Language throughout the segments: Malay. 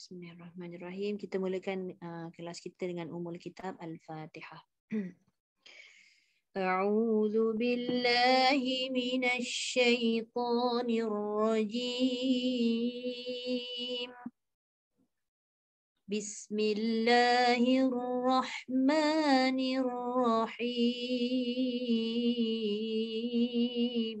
Bismillahirrahmanirrahim. Kita mulakan uh, kelas kita dengan umul kitab Al-Fatihah. أعوذ بالله من الشيطان الرجيم بسم الله الرحمن الرحيم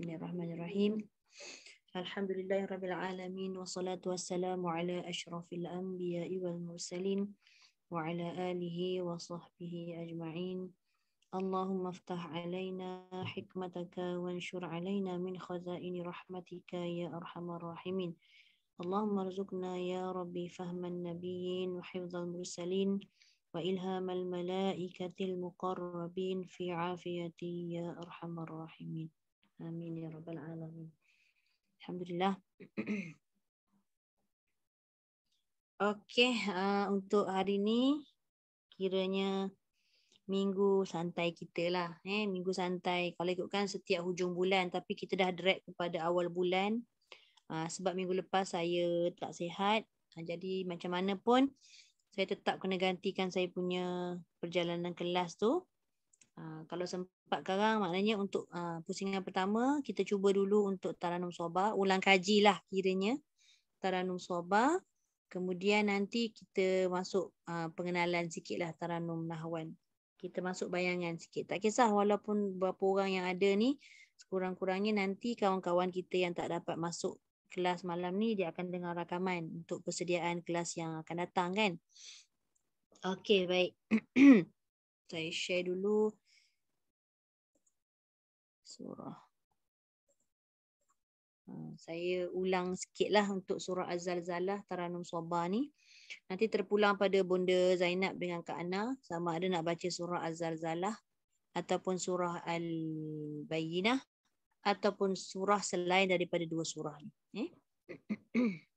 بسم الله الرحمن الرحيم الحمد لله رب العالمين وصلاة والسلام على أشرف الأنبياء والمرسلين وعلى آله وصحبه أجمعين اللهم افتح علينا حكمتك وانشر علينا من خزائن رحمتك يا أرحم الراحمين اللهم ارزقنا يا ربي فهم النبيين وحفظ المرسلين وإلهام الملائكة المقربين في عافية يا أرحم الراحمين Amin ya rabbal alamin. Alhamdulillah. Okey, uh, untuk hari ni kiranya minggu santai kita lah. Eh, minggu santai. Kalau ikutkan setiap hujung bulan tapi kita dah drag kepada awal bulan. Uh, sebab minggu lepas saya tak sihat. Uh, jadi macam mana pun saya tetap kena gantikan saya punya perjalanan kelas tu. Uh, kalau sempat pak karang maknanya untuk uh, pusingan pertama kita cuba dulu untuk taranum soba ulang kaji kajilah kiranya taranum soba kemudian nanti kita masuk uh, pengenalan lah taranum nahwan kita masuk bayangan sikit tak kisah walaupun berapa orang yang ada ni sekurang-kurangnya nanti kawan-kawan kita yang tak dapat masuk kelas malam ni dia akan dengar rakaman untuk persediaan kelas yang akan datang kan okey baik saya share dulu surah. Ha, saya ulang sikitlah untuk surah Az-Zalzalah Taranum Sobah ni. Nanti terpulang pada Bunda Zainab dengan Kak Ana. Sama ada nak baca surah Az-Zalzalah ataupun surah Al-Bayyinah ataupun surah selain daripada dua surah ni. Eh?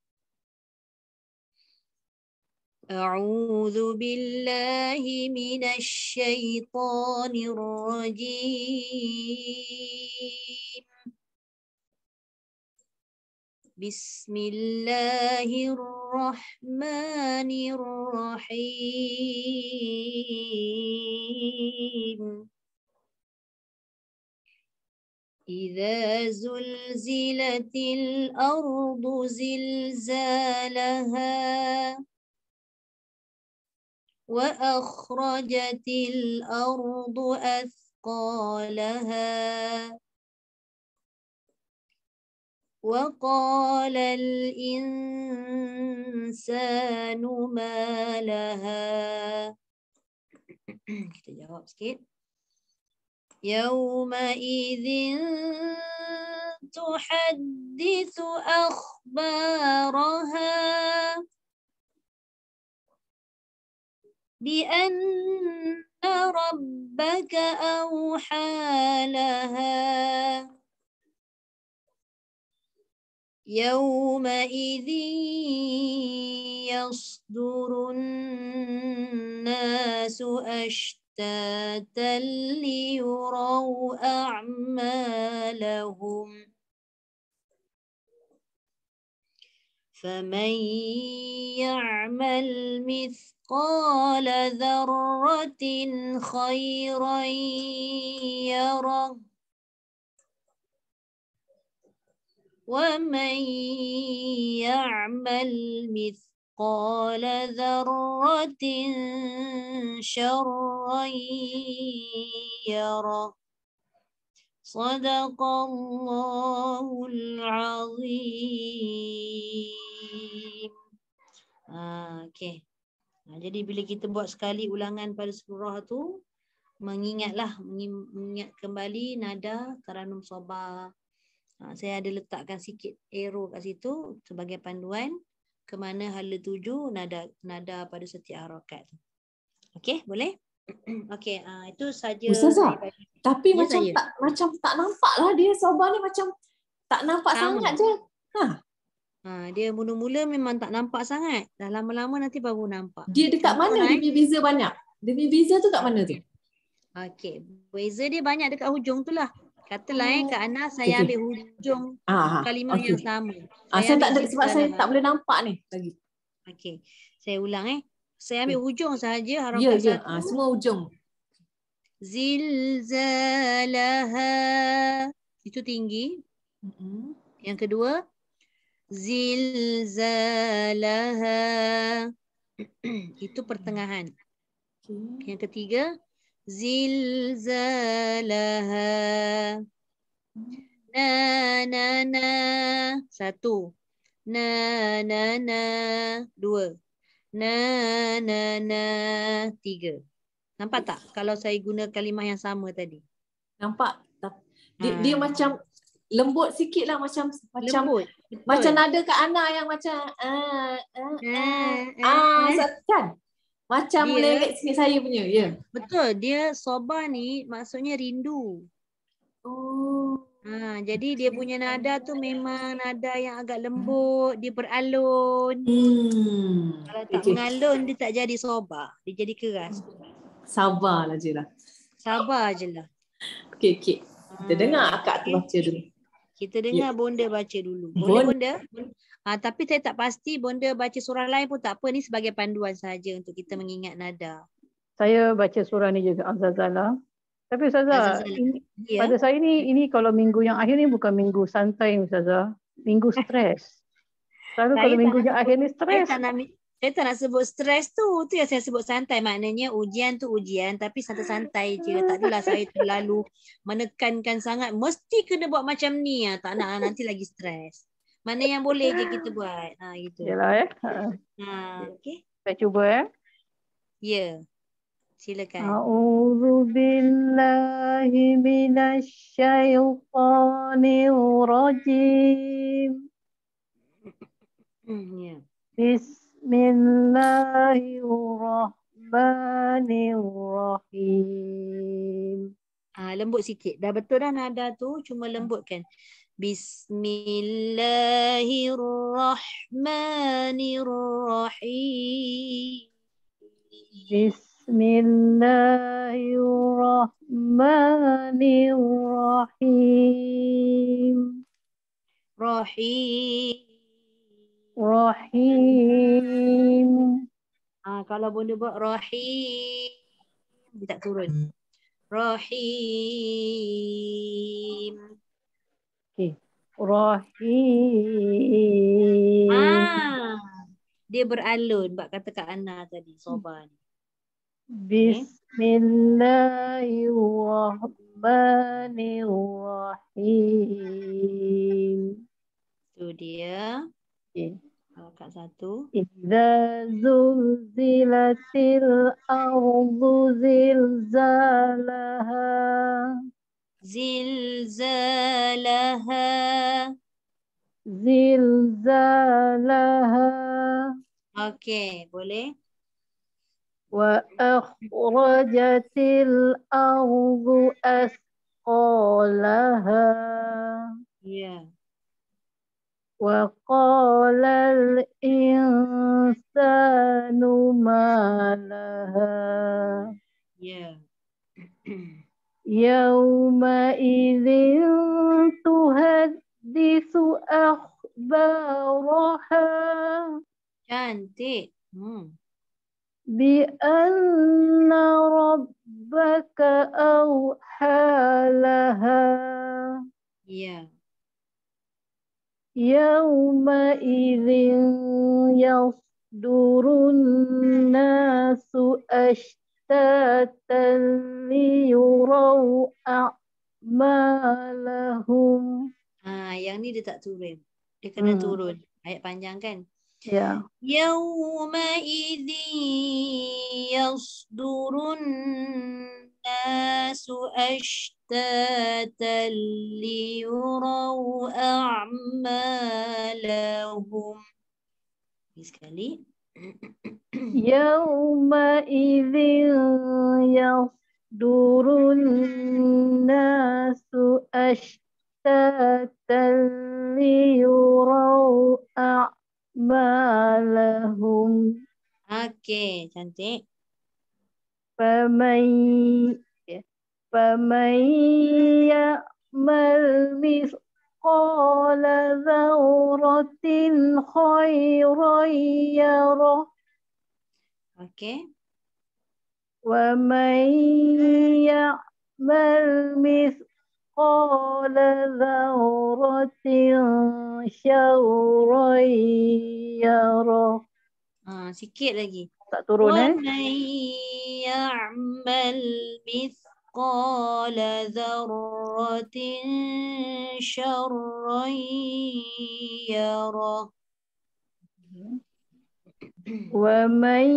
أعوذ بالله من الشيطان الرجيم بسم الله الرحمن الرحيم إذا زلزلت الأرض زلزالها وأخرجت الأرض أثقالها وقال الإنسان ما لها يومئذ تحدث أخبارها بأن ربك أوحى لها يومئذ يصدر الناس أشتاتا ليروا أعمالهم فمن يعمل مثل مثقال ذرة خيرا يرى ومن يعمل مثقال ذرة شرا يرى صدق الله العظيم Okay. آه، Ha, jadi bila kita buat sekali ulangan pada surah tu mengingatlah mengingat kembali nada taranum soba ha, saya ada letakkan sikit arrow kat situ sebagai panduan ke mana hala tuju nada nada pada setiap harakat okey boleh okey ha, itu saja tapi ya macam saya. tak macam tak nampaklah dia soba ni macam tak nampak Sama. sangat je ha Ha, dia mula-mula memang tak nampak sangat. Dah lama-lama nanti baru nampak. Dia dekat mana dia punya visa banyak? Dia punya visa tu kat mana tu? Okay. Visa dia banyak dekat hujung tu lah. Katalah oh. eh, Kak Ana saya okay. ambil hujung ah, ah kalimah okay. yang sama. Ah, saya, saya tak ada sebab saya tak boleh nampak ni lagi. Okay. Saya ulang eh. Saya ambil hujung sahaja harapkan ya, yeah, ya. yeah. semua hujung. Zilzalaha. Itu tinggi. Mm-hmm. Yang kedua zilzalaha. Itu pertengahan. Okay. Yang ketiga, zilzalaha. Na na na. Satu. Na na na. Dua. Na na na. Tiga. Nampak tak kalau saya guna kalimah yang sama tadi? Nampak. Dia, dia hmm. macam lembut sikit lah macam lembut. macam macam nada ke Ana yang macam ah ah ah hmm, hmm, ah hmm. kan? Macam dia, melengek sini saya punya. Ya. Yeah. Betul. Dia soba ni maksudnya rindu. Oh. Ha, jadi dia punya nada tu memang nada yang agak lembut, dia beralun. Hmm. Kalau tak okay. mengalun dia tak jadi soba. Dia jadi keras. Sabarlah jelah. Sabar jelah. Okey okey. Kita dengar akak tu baca dulu. Kita ya. dengar yeah. bonda baca dulu. Boleh bonda? bonda? Ha, tapi saya tak pasti bonda baca surah lain pun tak apa. Ni sebagai panduan saja untuk kita mengingat nada. Saya baca surah ni juga Azazalah. Tapi Ustazah, ini, yeah. pada saya ni, ini kalau minggu yang akhir ni bukan minggu santai Ustazah. Minggu stres. Selalu kalau minggu yang akhir ni stres. Saya tak nak, saya tak nak sebut stres tu. Tu yang saya sebut santai. Maknanya ujian tu ujian. Tapi santai-santai je. Tak adalah saya terlalu menekankan sangat. Mesti kena buat macam ni. Ya. Tak nak ah, nanti lagi stres. Mana yang boleh je kita buat. Ha, gitu. Yalah, eh. Ha, okay. Saya cuba. Eh. Ya. Silakan. A'udhu billahi minasyaitanirrojim. Hmm, ya. Yeah. Bismillahirrahmanirrahim. الله الرحمن Ah, lembut sikit. Dah betul dah nada tu. Cuma lembutkan. Bismillahirrahmanirrahim. Bismillahirrahmanirrahim. Rahim. Rahim. Ah ha, kalau bunda buat Rahim dia tak turun. Hmm. Rahim. Okey. Rahim. Ah. Dia beralun buat kata Kak Ana tadi, soba Bismillahirrahmanirrahim. Tu dia. Okay. Kak satu. Iza zulzilatil ardu zilzalaha. Zilzalaha. Zilzalaha. Okay, boleh. Wa akhrajatil ardu asqalaha. Yeah. وقال الإنسان ما لها يومئذ تحدث أخبارها بأن ربك أوحى لها yeah. يومئذ yasdurun nasu أشتاتا ليروا أعمالهم Ah, yang ni dia tak turun. Dia kena hmm. turun. Ayat panjang kan? Ya. Yeah. Yawma idhi yasdurun الناس أشتاتا ليروا أعمالهم يومئذ يصدر الناس أشتاتا ليروا أعمالهم okay, cantik. فمن يعمل مثقال ذرة خيرا يره okay. ومن يعمل مثقال ذرة شرا يره Ah, sikit lagi. Tak turun eh. Wa may يعمل مثقال ذرة شرا يره ومن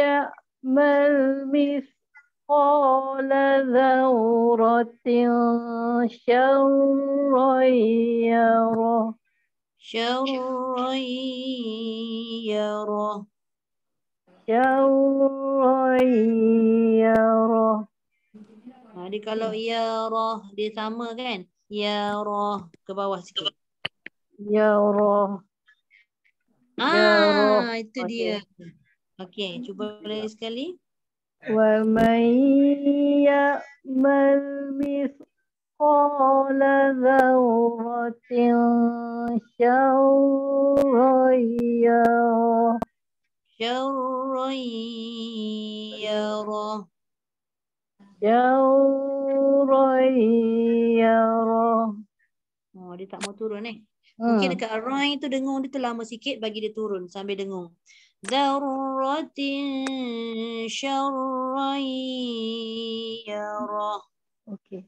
يعمل مثقال ذرة شرا يره شرا يره شرا ya roh. Jadi ah, kalau ya roh dia sama kan? Ya roh ke bawah sikit. Ya roh. Ah, ya roh. itu dia. Okey, okay, cuba lagi sekali. Wa may ya mal mis قال ذرة شر Jauh ya roh. Oh, dia tak mau turun eh. Hmm. Mungkin dekat roi itu dengung dia tu lama sikit bagi dia turun sambil dengung. Zarratin syarriyarah. Okey.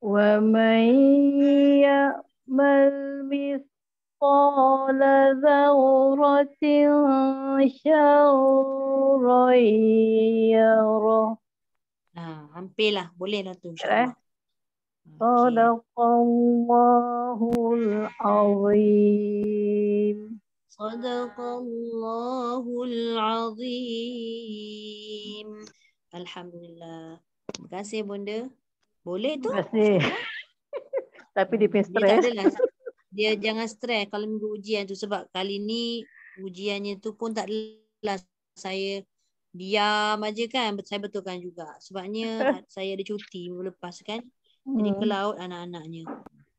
Wa may ya'mal قال ذورة شورا يرى Ah, ha, hampir lah. Boleh lah tu. Eh? Sadaqallahul azim. Sadaqallahul azim. Alhamdulillah. Terima kasih bunda. Boleh tu? Terima kasih. Tapi dia punya stres. Dia tak adalah dia jangan stres kalau minggu ujian tu sebab kali ni ujiannya tu pun tak adalah saya diam aja kan saya betulkan juga sebabnya saya ada cuti minggu lepas kan jadi hmm. ke laut anak-anaknya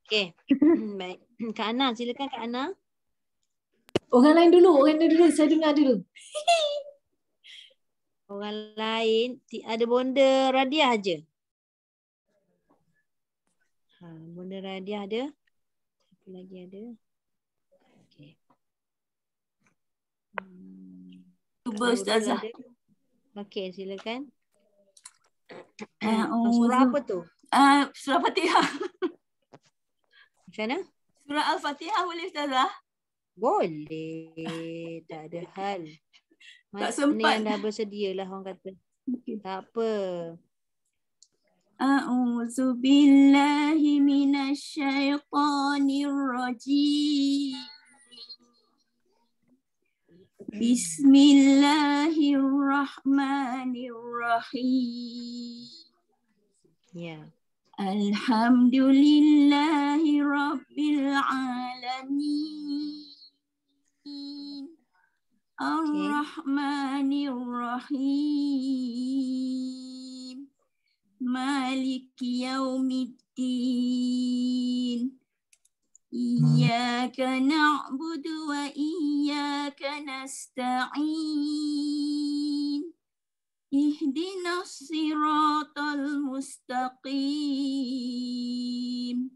okey hmm, baik kak ana silakan kak ana orang lain dulu orang lain dulu saya dengar dulu orang lain ada bonda radiah aja ha bonda radiah ada apa lagi ada? Okey. Hmm. Cuba Ustazah. Okey, silakan. Uh, eh, oh, surah apa tu? Uh, surah Fatihah. Macam mana? Surah Al-Fatihah boleh Ustazah? Boleh. Tak ada hal. Mas, tak sempat. Ni anda bersedia lah orang kata. Tak apa. أعوذ بالله من الشيطان الرجيم بسم الله الرحمن الرحيم yeah. الحمد لله رب العالمين الرحمن الرحيم مالك يوم الدين إياك نعبد وإياك نستعين اهدنا الصراط المستقيم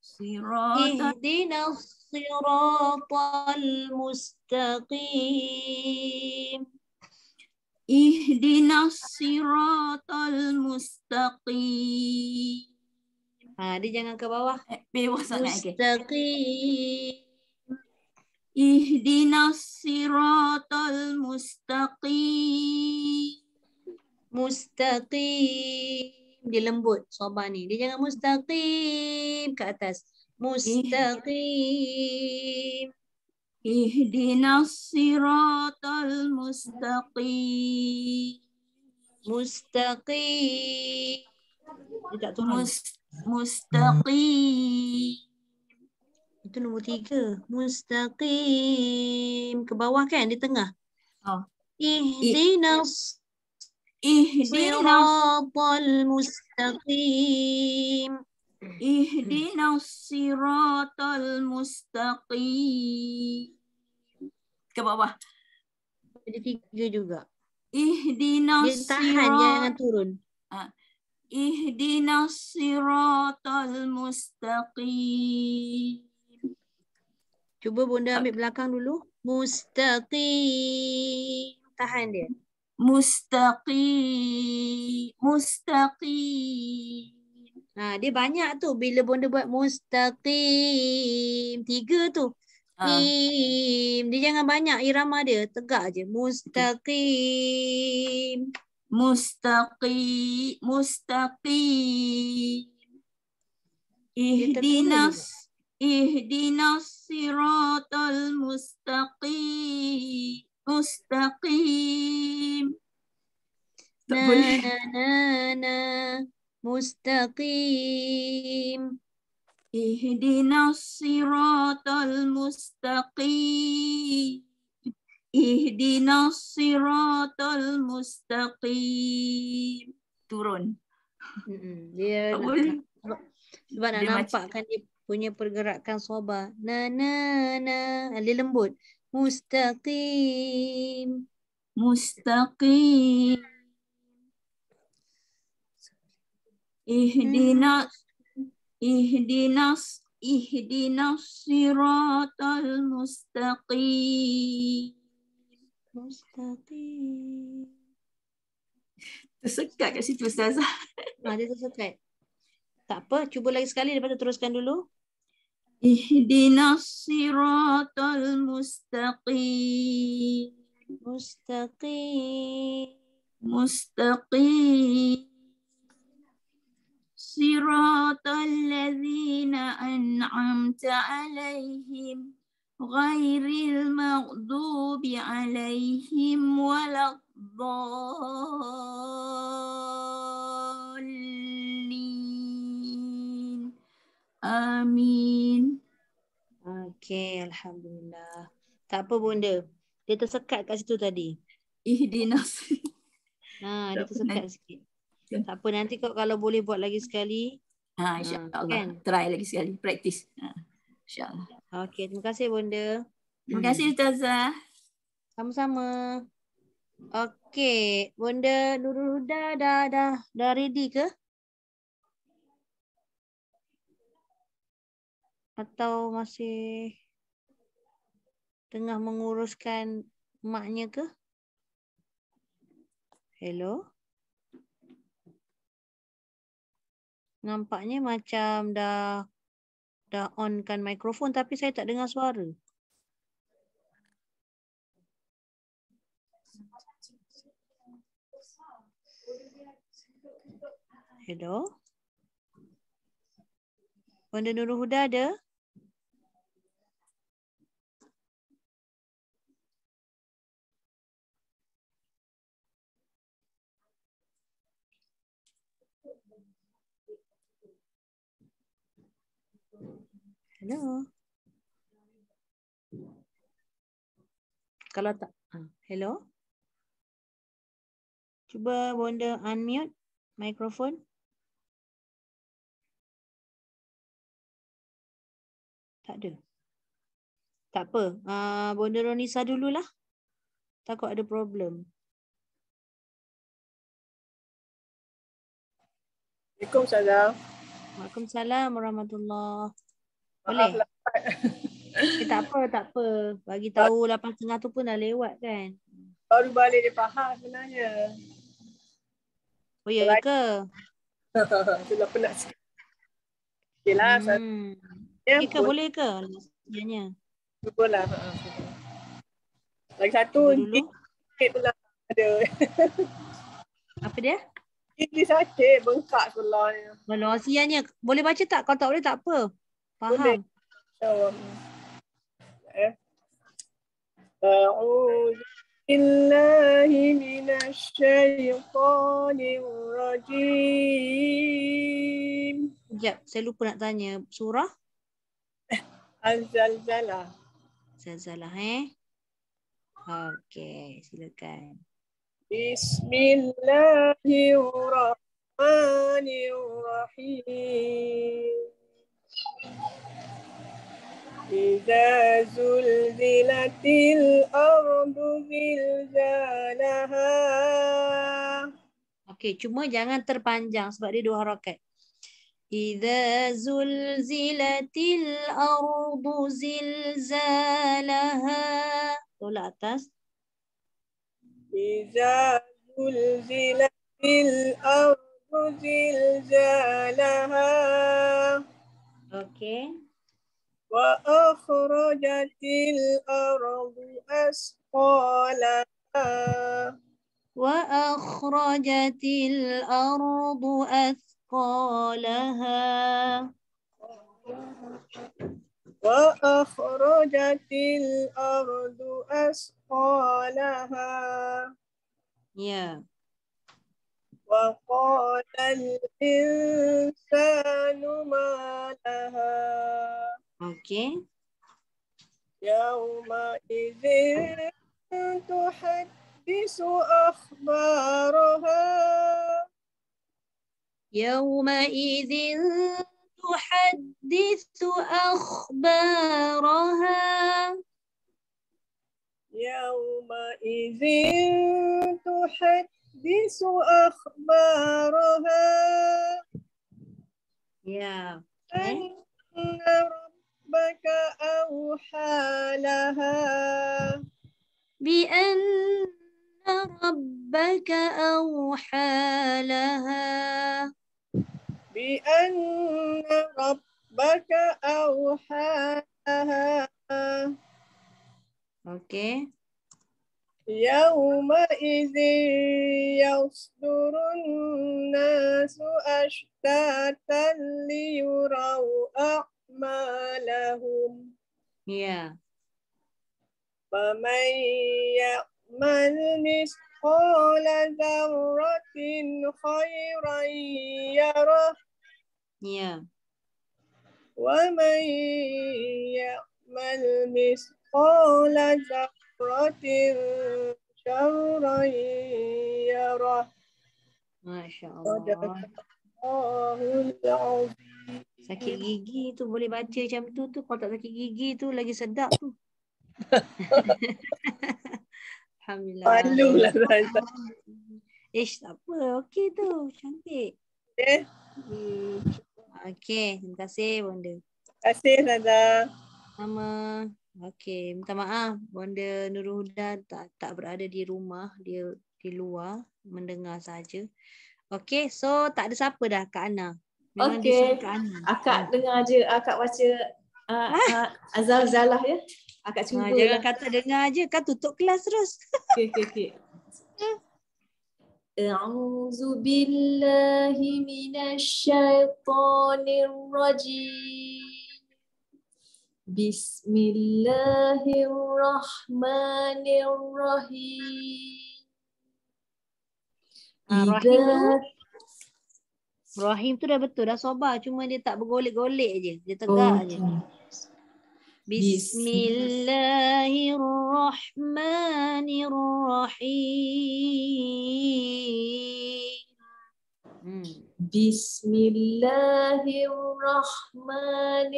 صراط اهدنا الصراط المستقيم Ihdinas siratal mustaqim. Ha, dia jangan ke bawah. Eh, Bebas sangat. Mustaqim. Ihdinas siratal mustaqim. Mustaqim. Dia lembut, soba ni. Dia jangan mustaqim ke atas. Mustaqim. Ihdina. Ihdinas siratal mustaqim Mustaqim Mustaqim Itu nombor tiga Mustaqim Ke bawah kan di tengah oh. Ihdinas Ihdinas siratal mustaqim Ihdinas siratal mustaqim. Ke bawah. Jadi tiga juga. Ihdinas siratal. Dia tahan turun. Ha. Ihdinas siratal mustaqim. Cuba bunda ha. ambil belakang dulu. Mustaqim. Tahan dia. Mustaqim. Mustaqim. Ha, dia banyak tu bila bonda buat mustaqim. Tiga tu. Ha. Im. Dia jangan banyak irama dia. Tegak je. Mustaqim. Mustaqim. Mustaqim. Ihdinas. Ihdinas siratal mustaqim. Mustaqim. Tak na, boleh. Na, na, na mustaqim ihdinassiratal mustaqim ihdinassiratal mustaqim turun hmm dia sebab nak nampak kan dia punya pergerakan soba na na na dia lembut mustaqim mustaqim ihdinas ihdinas ihdinas siratal mustaqim mustaqim tersekat kat situ ustaz Ada ah, dia tersekat tak apa cuba lagi sekali lepas tu teruskan dulu ihdinas siratal mustaqim mustaqim mustaqim صراط الذين أنعمت عليهم غير المغضوب عليهم ولا الضالين Amin. Okay, Alhamdulillah. Tak apa bunda. Dia tersekat kat situ tadi. Ihdinas. Ha, dia tersekat sikit. Tak apa nanti kau kalau boleh buat lagi sekali. Ha insya-Allah. Kan? Try lagi sekali, praktis. Ha insya-Allah. Okey, terima kasih bunda. Terima kasih ustazah. Sama-sama. Okey, bunda Nurul Huda dah dah dah ready ke? Atau masih tengah menguruskan maknya ke? Hello. Nampaknya macam dah dah onkan mikrofon tapi saya tak dengar suara. Hello. Bunda Nurul Huda ada? Hello. Kalau tak, ha, hello. Cuba bonda unmute microphone. Tak ada. Tak apa. Uh, ah, bonda Ronisa dululah. Takut ada problem. Assalamualaikum Ustazah. Waalaikumsalam warahmatullahi boleh. Lah. Eh, tak apa, tak apa. Bagi tahu lapan tengah tu pun dah lewat kan. Baru balik dia faham sebenarnya. Oh ya Selain. ke? Itulah penat sikit. Okeylah. Ya, hmm. eh, boleh. ke? Sebenarnya. Cubalah. Ha, ha, Lagi satu. Sakit pula. Ada. Apa dia? Ini sakit. Bengkak tu lah. Kalau boleh baca tak? Kalau tak boleh tak apa. Faham. Boleh. أعوذ بالله من الشيطان الرجيم. Sekejap, saya lupa nak tanya surah. Al-Zalzala. Zalzala, eh? Okey, silakan. Bismillahirrahmanirrahim. إذا زلزلت الأرض زلزالها Okay, cuma jangan terpanjang sebab dia dua harokat. Iza zulzilatil ardu zilzalaha. Tolak atas. Iza zulzilatil ardu zilzalaha. اوكي وأخرجت الأرض أثقالها وأخرجت الأرض أثقالها وأخرجت الأرض أثقالها Yeah. وقال الإنسان ما لها okay. يومئذ تحدث أخبارها يومئذ تحدث أخبارها يومئذ تحدث نحدث أخبارها يا إيه؟ أن ربك أوحى لها بأن ربك أوحى لها بأن ربك أوحى لها أوكي okay. يومئذ يصدر الناس أشتاتا ليروا أعمالهم فمن يأمل مثقال ذرة خيرا يره ومن يأمل مثقال ذرة شرا شرا يرى ما Sakit gigi tu boleh baca macam tu tu kalau tak sakit gigi tu lagi sedap tu. Alhamdulillah. Eh tak apa. Okey tu. Cantik. Okey. Hmm. Okay. Terima kasih Bunda. Terima kasih Nada. Sama. Okey, minta maaf Bonda Nurul Huda tak tak berada di rumah, dia di luar mendengar saja. Okey, so tak ada siapa dah Kak Ana. Okey. Akak ha. dengar aje, akak baca uh, ah, ha? ah, Azal Zalah ya. Akak ha, cuba. Ha, jangan lah. kata dengar aje, kak tutup kelas terus. Okey, okey, okey. أعوذ بالله من الشيطان الرجيم Bismillahirrahmanirrahim. Ah, Rahim tu dah betul dah sobar cuma dia tak bergolek-golek aje. Dia tegak aje. Oh, Bismillahirrahmanirrahim. Hmm. بسم الله الرحمن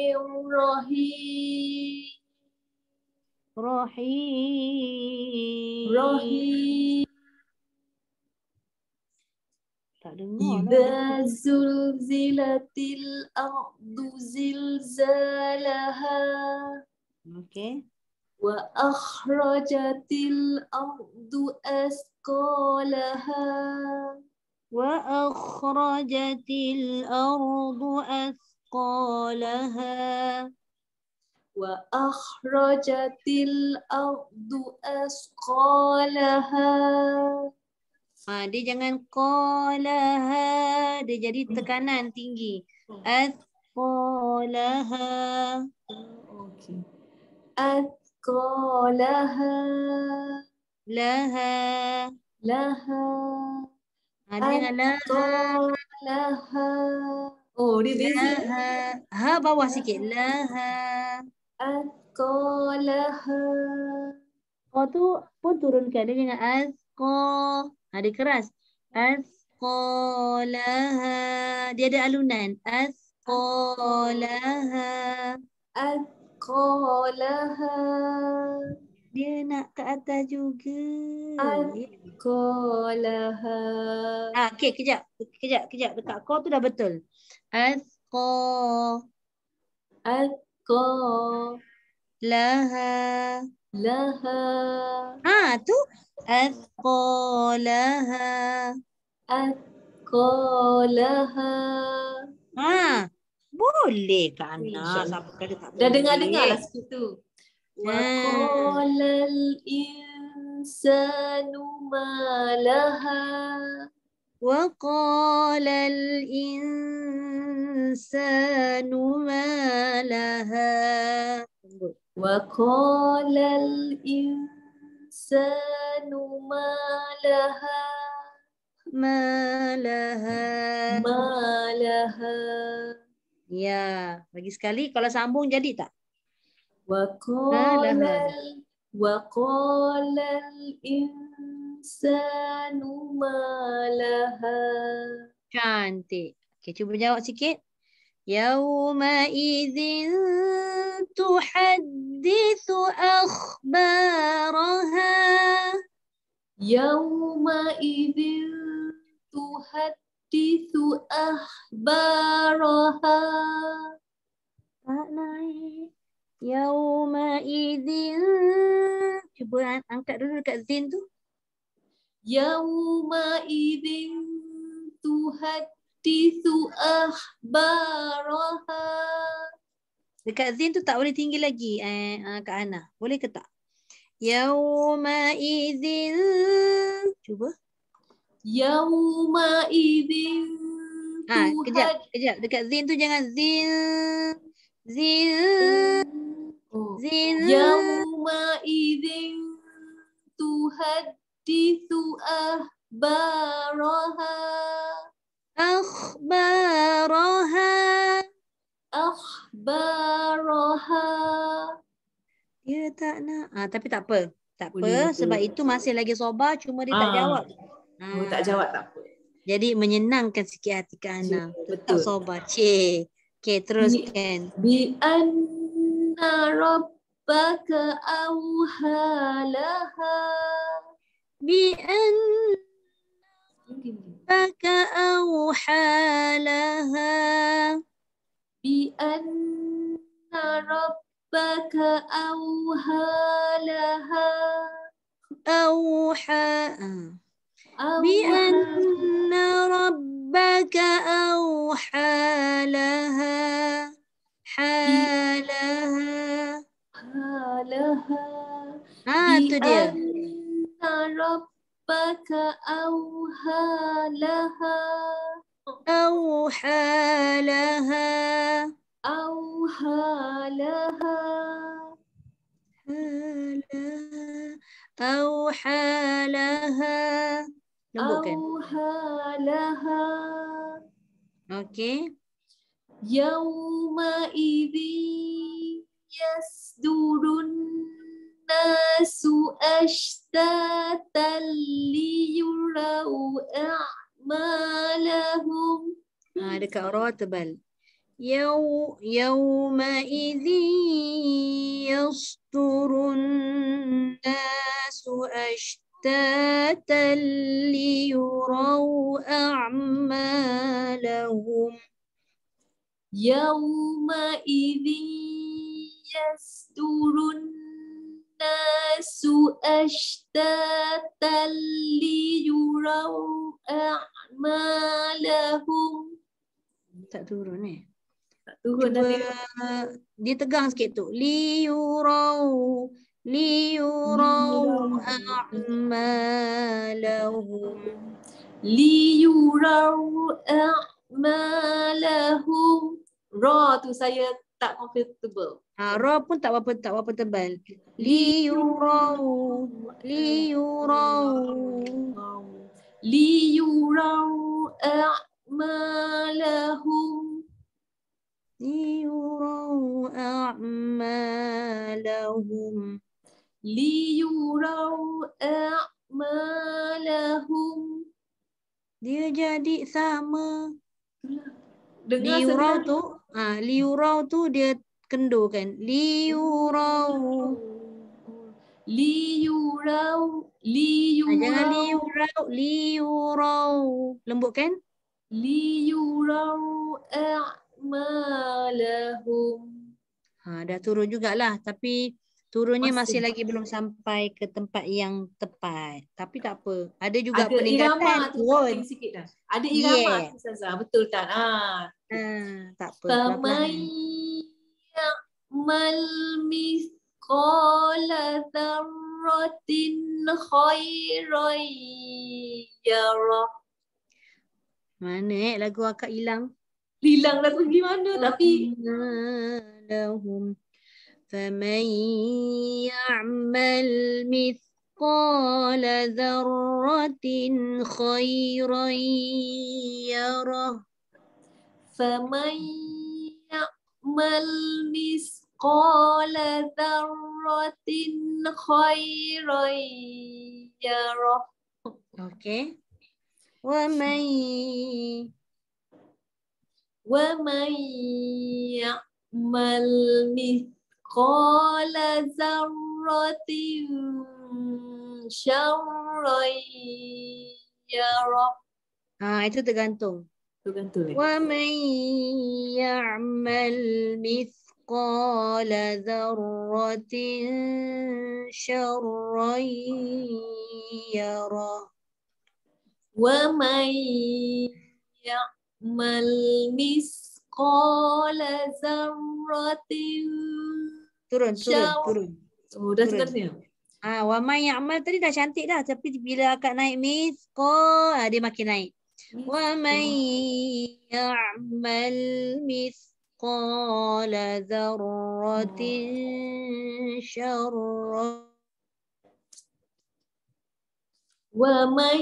الرحيم رحيم رحيم إذا زلزلت الأرض زلزالها وأخرجت الأرض أثقالها وأخرجت الأرض أثقالها وأخرجت الأرض أثقالها Ha, dia jangan qalaha. Dia jadi tekanan tinggi. Azqalaha. Okey. Azqalaha. lah Laha. Alaha. Oh, dia busy. Ha bawah sikit. Laha. Atqalaha. Qa tu pun turunkan dia dengan asqa. Ha dia keras. Asqalaha. Dia ada alunan. Asqalaha. Atqalaha dia nak ke atas juga. Al-Qolah. Ah, okay, kejap. Kejap, kejap. Dekat kau tu dah betul. Al-Qolah. Al-Qolah. Lah. Ha, tu. Al-Qolah. Al-Qolah. Ha, boleh kan? Dah dengar-dengar lah situ. tu. وقال الإنسان ما لها وقال الإنسان ما لها وقال الإنسان ما لها ما لها ما لها يا yeah. lagi sekali kalau sambung jadi tak وقال وقال الإنسان ما لها Cantik. Okay, cuba jawab sikit. يومئذ تحدث أخبارها يومئذ تحدث أخبارها Tak naik. Yauma idin. Cuba angkat dulu dekat zin tu. Yauma idin tuhat tisu akhbaraha. Dekat zin tu tak boleh tinggi lagi eh, uh, Kak Ana. Boleh ke tak? Yauma idin. Cuba. Yauma idin. Ah, ha, kejap, kejap. Dekat zin tu jangan zin. Zin. Yang oh. Yawma'idhin tuhadithu ahbaraha Akhbaraha Akhbaraha Ya tak nak ha, Tapi tak apa Tak apa Boleh Sebab itu. masih lagi soba Cuma dia ha. tak ah. jawab ha. Tak jawab tak apa Jadi menyenangkan sikit hati Kak Ana Betul Tak soba Cik Okay teruskan Bi'an Bi إن ربك أوهى لها بأن ربك أوحى لها بأن ربك أوهى لها أوحى بأن ربك أوحى لها حال want to do? ربك أوهى لها أوحى لها أوحى لها أوحى لها أوحى لها Okay. يومئذ يصدر الناس أشتاتا ليروا أعمالهم هذا راتب يو يومئذ يصدر الناس أشتاتا ليروا أعمالهم يومئذ يصدر الناس الناس أشتاتا ليروا أعمالهم tak turun Cuba dia. dia tegang sikit tu. Liurau. Liurau a'malahum. Liurau a'malahum. Ra tu saya tak comfortable. Ha, ah, ra pun tak apa tak apa tebal. Liurau. Liurau. Liurau a'malahum. Liurau a'malahum. Liurau a'malahum. Dia jadi sama. Dengar Liurau tu. Ha, liurau tu dia kendur kan. Liurau. Liurau. Liurau. Ha, jangan liurau. Liurau. Lembut kan? Liurau a'malahum. Ha, dah turun jugalah. Tapi... Turunnya masih. masih lagi belum sampai ke tempat yang tepat. Tapi tak apa. Ada juga ada peningkatan. Irama sikit dah. Ada irama yeah. tu Saza. Betul tak? Ha. Hmm, tak apa. Pemayak malmis qala zarratin khairai yara. Mana eh lagu akak hilang? Hilang dah pergi mana? Tapi... Lahum فمن يعمل مثقال ذرة خيرا يره فمن يعمل مثقال ذرة خيرا يره اوكي ومن ومن يعمل مثقال مثقال ذرة syarra yara. Ha, itu tergantung. Tergantung. Wa man ya'mal mithqala dzarratin syarran yara. Wa man ya'mal mithqala dzarratin turun turun turun. Oh dah sebenarnya. Ah wa may ya'mal tadi dah cantik dah tapi bila akak naik misqal ah, dia makin naik. Wa may ya'mal misqala dzarratin Wa may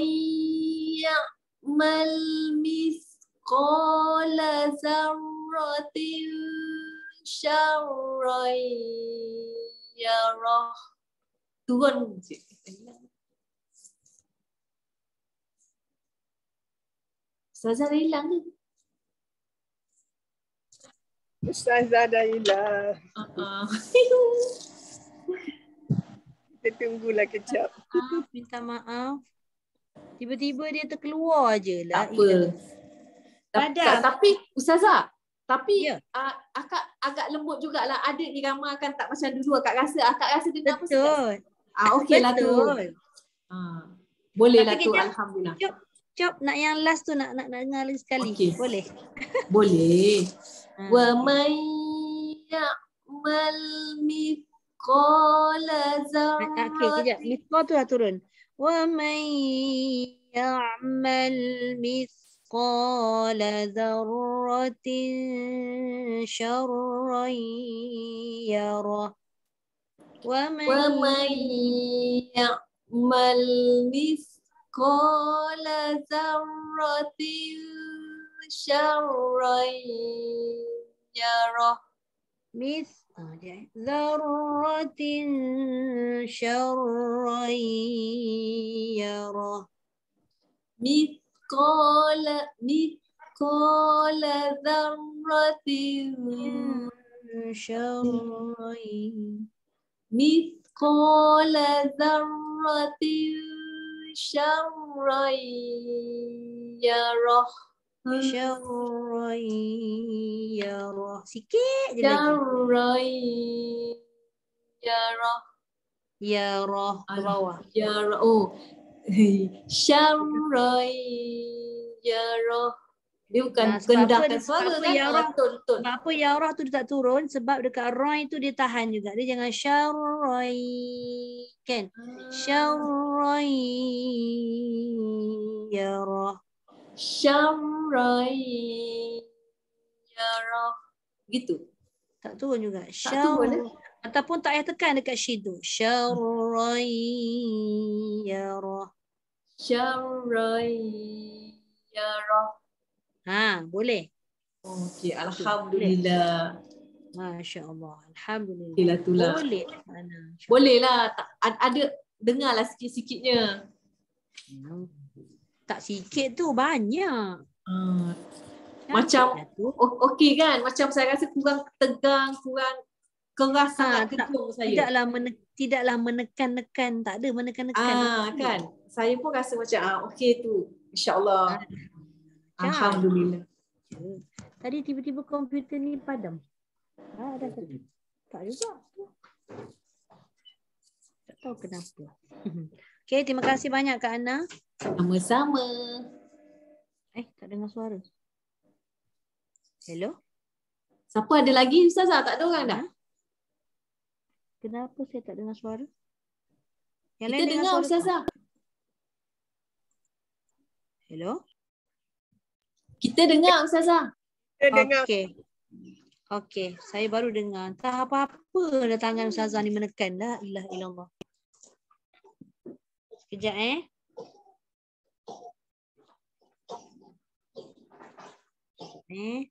ya'mal misqala dzarratin syarai ya roh Ustazah dah hilang ke? Ustazah hilang. Uh-uh. Kita tunggulah kejap. Maaf, ah, minta maaf. Tiba-tiba dia terkeluar je lah. Apa? Tak, tak, tapi Ustazah, tapi ya. uh, akak agak lembut jugalah. Ada irama akan tak macam dulu akak rasa. Akak rasa dia tak Betul. Ah uh, okeylah tu. Uh, boleh lah tu jom, ah, alhamdulillah. Jom, jom nak yang last tu nak nak, nak dengar lagi sekali. Okay. Boleh. boleh. Wa ha. may ya'mal mithqala zarratin. Okey, kejap. Mithqala tu dah turun. Wa may ya'mal mithqala مثقال ذرة شرا يرى ومن, ومن يعمل مثقال ذرة شرا يرى مثقال ذرة شرا يرى مثقال مثقال مثقال ذرة شر مثقال ذرة شر يره شرا يره sikit je شرا يره يره ke bawah يره Syam Roy Ya Roh dia bukan nah, kendahkan suara kan ya Roh, tonton. Kenapa Ya Roh tu dia tak turun sebab dekat Roy tu dia tahan juga. Dia jangan Syam Roy kan. Ah. Syam Roy Ya Roh. Syam Roy Ya Roh. Gitu. Tak turun juga. Tak Syar- turun eh? Ataupun tak payah tekan dekat syidu. Syarai hmm. ya roh. Syarayarah. Ha, boleh. Okey, alhamdulillah. Masya Allah. Alhamdulillah. Bila tula. Boleh. Boleh lah. Tak, ada dengarlah sikit-sikitnya. Hmm. Tak sikit tu banyak. Hmm. Macam lah okey kan? Macam saya rasa kurang tegang, kurang keras ha, sangat tak, saya. Tidaklah menekan, tidaklah menekan-nekan, tak ada menekan-nekan. Ah, menekan. kan? saya pun rasa macam ah okey tu insyaallah ah. Ah. alhamdulillah ya. tadi tiba-tiba komputer ni padam ah ada tak Tak juga tak tahu kenapa okey terima kasih banyak kak Ana sama-sama eh tak dengar suara hello siapa ada lagi ustazah tak ada orang dah kenapa saya tak dengar suara yang Kita dengar, dengar Ustazah. Tak? Hello? Kita dengar Ustazah. Kita dengar. Okay. Okey, saya baru dengar. Tak apa-apa dah tangan Ustazah ni menekan dah. Ilah ilallah. Sekejap eh. Eh.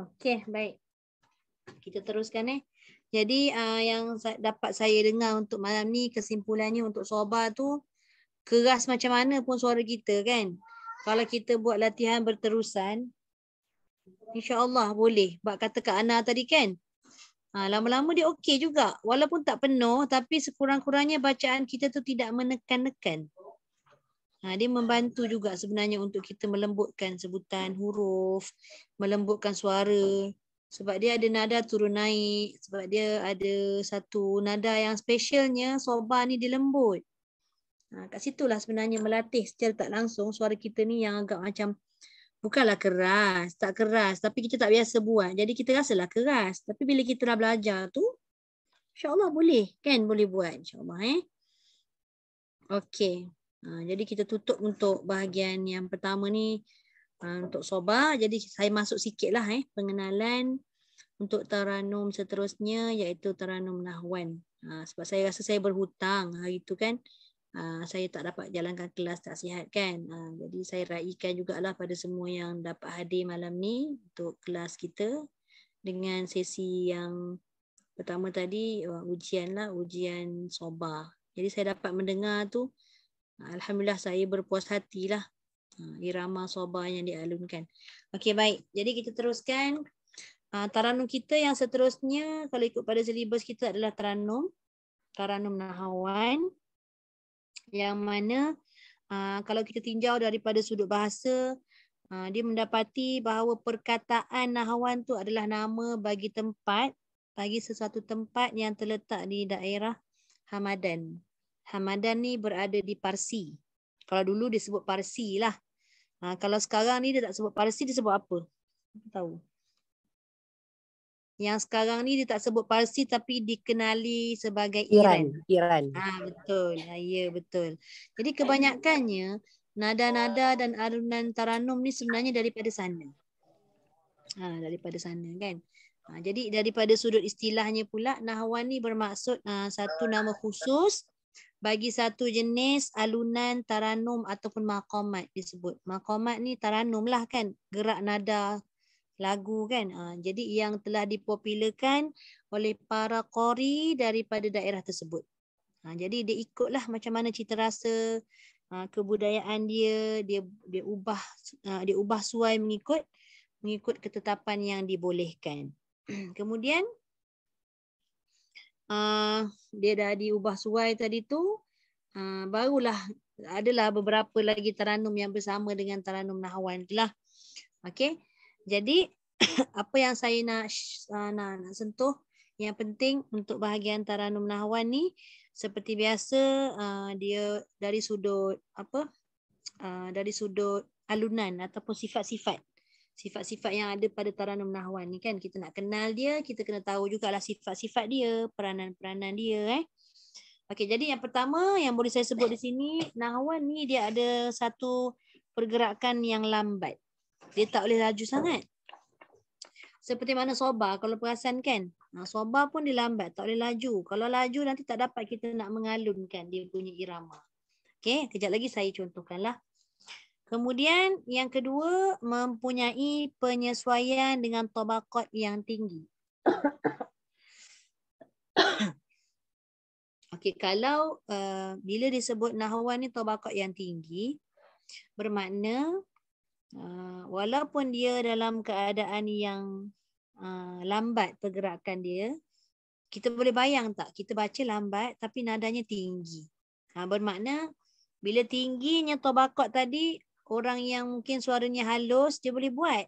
Okey, baik. Kita teruskan eh. Jadi uh, yang dapat saya dengar untuk malam ni kesimpulannya untuk sobar tu keras macam mana pun suara kita kan. Kalau kita buat latihan berterusan insya-Allah boleh. Bak kata Kak Ana tadi kan. Ha, lama-lama dia okey juga. Walaupun tak penuh tapi sekurang-kurangnya bacaan kita tu tidak menekan-nekan. Ha, dia membantu juga sebenarnya untuk kita melembutkan sebutan huruf, melembutkan suara. Sebab dia ada nada turun naik. Sebab dia ada satu nada yang specialnya soba ni dilembut. Ha, kat situlah sebenarnya melatih secara tak langsung suara kita ni yang agak macam bukanlah keras, tak keras. Tapi kita tak biasa buat. Jadi kita rasalah keras. Tapi bila kita dah belajar tu, insyaAllah boleh. Kan boleh buat insyaAllah eh. Okay. Ah, jadi kita tutup untuk bahagian yang pertama ni ah, untuk soba. Jadi saya masuk sikit lah eh pengenalan untuk taranum seterusnya iaitu taranum nahwan. Ah, sebab saya rasa saya berhutang hari itu kan. saya tak dapat jalankan kelas tak sihat kan. jadi saya raikan jugalah pada semua yang dapat hadir malam ni untuk kelas kita dengan sesi yang pertama tadi ujian lah ujian soba. Jadi saya dapat mendengar tu Ha, Alhamdulillah saya berpuas hatilah ha, irama soba yang dialunkan. Okey baik, jadi kita teruskan ha, taranum kita yang seterusnya kalau ikut pada silibus kita adalah taranum taranum nahawan yang mana kalau kita tinjau daripada sudut bahasa dia mendapati bahawa perkataan nahawan tu adalah nama bagi tempat bagi sesuatu tempat yang terletak di daerah Hamadan. Hamadan ni berada di Parsi. Kalau dulu disebut Parsi lah. Ha, kalau sekarang ni dia tak sebut Parsi, dia sebut apa? Tak tahu. Yang sekarang ni dia tak sebut Parsi tapi dikenali sebagai Iran. Iran. Ah Ha, betul. Ya, ya, betul. Jadi kebanyakannya nada-nada dan alunan taranum ni sebenarnya daripada sana. Ha, daripada sana kan. Ha, jadi daripada sudut istilahnya pula Nahwan ni bermaksud ha, satu nama khusus bagi satu jenis alunan taranum ataupun makomat disebut. makomat ni taranum lah kan. Gerak nada lagu kan. Ha, jadi yang telah dipopularkan oleh para kori daripada daerah tersebut. Ha, jadi dia ikutlah macam mana cita rasa ha, kebudayaan dia dia dia ubah ha, dia ubah suai mengikut mengikut ketetapan yang dibolehkan. Kemudian Ah, dia dah diubah suai tadi tu uh, barulah adalah beberapa lagi teranum yang bersama dengan teranum nahwan itulah okey jadi apa yang saya nak uh, nak nak sentuh yang penting untuk bahagian teranum nahwan ni seperti biasa uh, dia dari sudut apa uh, dari sudut alunan ataupun sifat-sifat sifat-sifat yang ada pada Taranum Nahwan ni kan kita nak kenal dia kita kena tahu jugalah sifat-sifat dia peranan-peranan dia eh okey jadi yang pertama yang boleh saya sebut di sini Nahwan ni dia ada satu pergerakan yang lambat dia tak boleh laju sangat seperti mana soba kalau perasan kan ha, soba pun dia lambat tak boleh laju kalau laju nanti tak dapat kita nak mengalunkan dia punya irama okey kejap lagi saya contohkanlah Kemudian yang kedua mempunyai penyesuaian dengan tabaqat yang tinggi. Okey kalau uh, bila disebut nahwan ni tabaqat yang tinggi bermakna uh, walaupun dia dalam keadaan yang uh, lambat pergerakan dia kita boleh bayang tak kita baca lambat tapi nadanya tinggi. Ha, bermakna bila tingginya tobakot tadi Orang yang mungkin suaranya halus, dia boleh buat.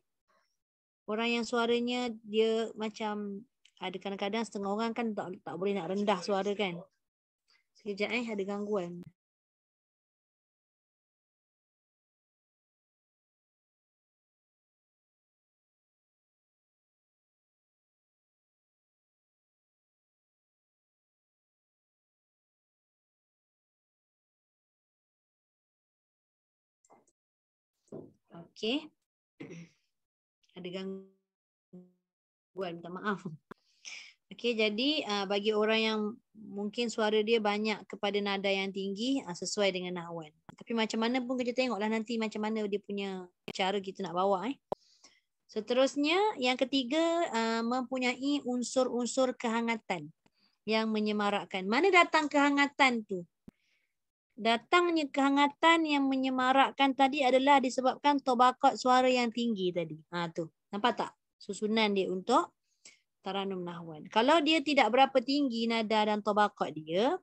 Orang yang suaranya dia macam ada kadang-kadang setengah orang kan tak tak boleh nak rendah suara kan. Sekejap eh ada gangguan. Okey. Ada gangguan. Minta maaf. Okey, jadi uh, bagi orang yang mungkin suara dia banyak kepada nada yang tinggi uh, sesuai dengan nahwan. Tapi macam mana pun kita tengoklah nanti macam mana dia punya cara kita nak bawa eh. Seterusnya yang ketiga uh, mempunyai unsur-unsur kehangatan yang menyemarakkan. Mana datang kehangatan tu? datangnya kehangatan yang menyemarakkan tadi adalah disebabkan tobakot suara yang tinggi tadi. Ha, tu Nampak tak? Susunan dia untuk taranum nahwan. Kalau dia tidak berapa tinggi nada dan tobakot dia,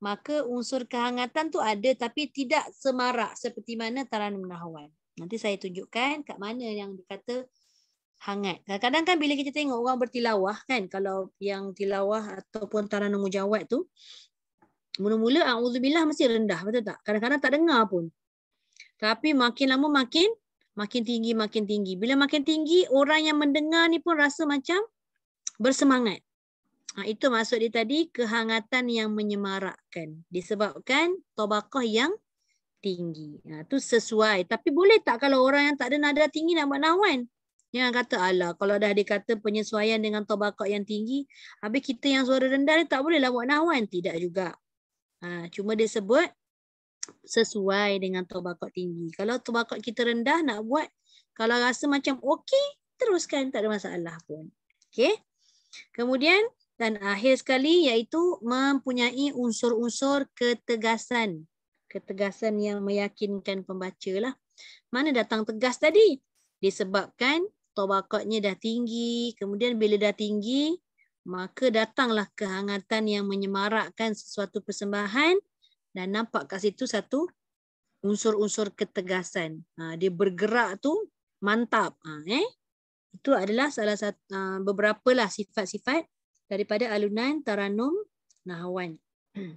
maka unsur kehangatan tu ada tapi tidak semarak seperti mana taranum nahwan. Nanti saya tunjukkan kat mana yang dikata hangat. Kadang-kadang kan bila kita tengok orang bertilawah kan, kalau yang tilawah ataupun taranum mujawat tu, Mula-mula a'udzubillah mesti rendah, betul tak? Kadang-kadang tak dengar pun. Tapi makin lama makin makin tinggi, makin tinggi. Bila makin tinggi, orang yang mendengar ni pun rasa macam bersemangat. Ha, itu maksud dia tadi, kehangatan yang menyemarakkan. Disebabkan tobaqah yang tinggi. Ha, sesuai. Tapi boleh tak kalau orang yang tak ada nada tinggi nak buat nawan? Jangan kata Allah. Kalau dah dia kata penyesuaian dengan tobaqah yang tinggi, habis kita yang suara rendah ni tak bolehlah buat nawan. Tidak juga. Ha, cuma dia sebut sesuai dengan tobakot tinggi. Kalau tobakot kita rendah nak buat, kalau rasa macam okey, teruskan. Tak ada masalah pun. Okey. Kemudian, dan akhir sekali iaitu mempunyai unsur-unsur ketegasan. Ketegasan yang meyakinkan pembaca lah. Mana datang tegas tadi? Disebabkan tobakotnya dah tinggi. Kemudian bila dah tinggi, maka datanglah kehangatan yang menyemarakkan sesuatu persembahan dan nampak kat situ satu unsur-unsur ketegasan. Ha, dia bergerak tu mantap. Ha, eh? Itu adalah salah satu ha, beberapa lah sifat-sifat daripada alunan taranum nahawan.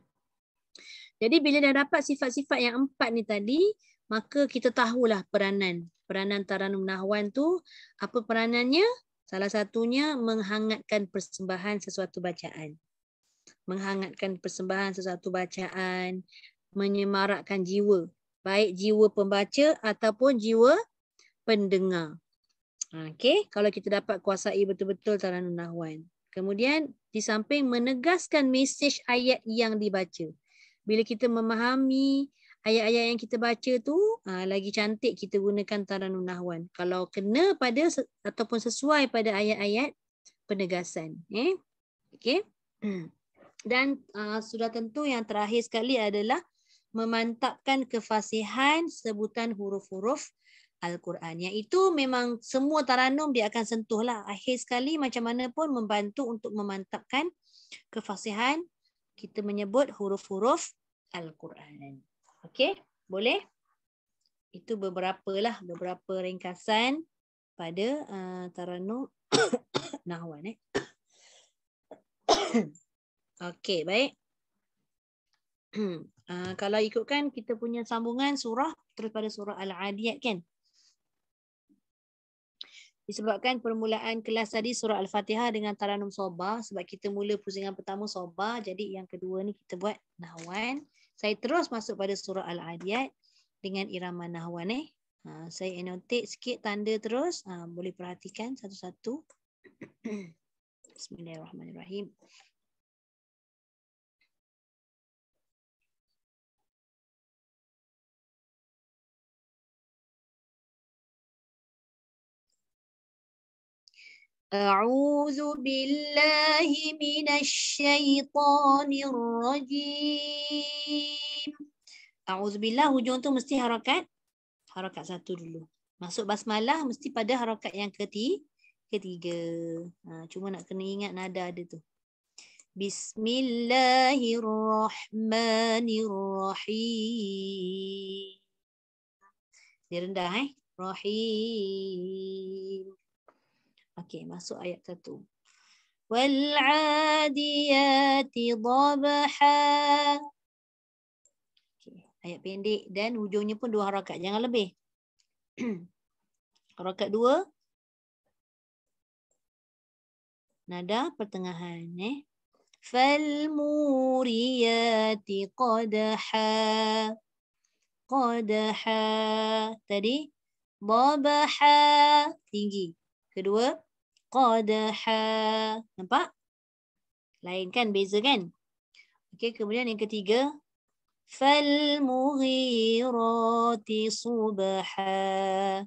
Jadi bila dah dapat sifat-sifat yang empat ni tadi, maka kita tahulah peranan. Peranan taranum nahawan tu apa peranannya? Salah satunya menghangatkan persembahan sesuatu bacaan. Menghangatkan persembahan sesuatu bacaan, menyemarakkan jiwa. Baik jiwa pembaca ataupun jiwa pendengar. Okay, kalau kita dapat kuasai betul-betul Taranun Nahwan. Kemudian di samping menegaskan mesej ayat yang dibaca. Bila kita memahami ayat-ayat yang kita baca tu ha, lagi cantik kita gunakan taranun nahwan kalau kena pada ataupun sesuai pada ayat-ayat penegasan eh okey dan uh, sudah tentu yang terakhir sekali adalah memantapkan kefasihan sebutan huruf-huruf Al-Quran. Iaitu memang semua taranum dia akan sentuhlah. Akhir sekali macam mana pun membantu untuk memantapkan kefasihan kita menyebut huruf-huruf Al-Quran. Okey, boleh? Itu beberapa lah, beberapa ringkasan pada uh, Taranum Nahwan. Eh. Okey, baik. uh, kalau ikutkan kita punya sambungan surah, terus pada surah Al-Adiyat kan? Disebabkan permulaan kelas tadi surah Al-Fatihah dengan Taranum Sobah. Sebab kita mula pusingan pertama Sobah. Jadi yang kedua ni kita buat Nahwan saya terus masuk pada surah Al-Adiyat dengan irama nahwan eh. Ha, saya annotate sikit tanda terus. Ha, boleh perhatikan satu-satu. Bismillahirrahmanirrahim. أعوذ بالله من الشيطان الرجيم أعوذ بالله هجون تو مستي حركات حركات satu dulu masuk basmalah mesti pada harakat yang ketiga ha, cuma nak kena ingat nada ada tu Bismillahirrahmanirrahim. Dia rendah eh. Rahim. Okey, masuk ayat satu. Wal'adiyati dhabha. Okey, ayat pendek dan hujungnya pun dua harakat. Jangan lebih. harakat dua. Nada pertengahan. Eh. Falmuriyati qadaha. Qadaha. Tadi. Babaha. Tinggi. Kedua qadaha. Nampak? Lain kan? Beza kan? Okey, kemudian yang ketiga. Falmughirati subaha.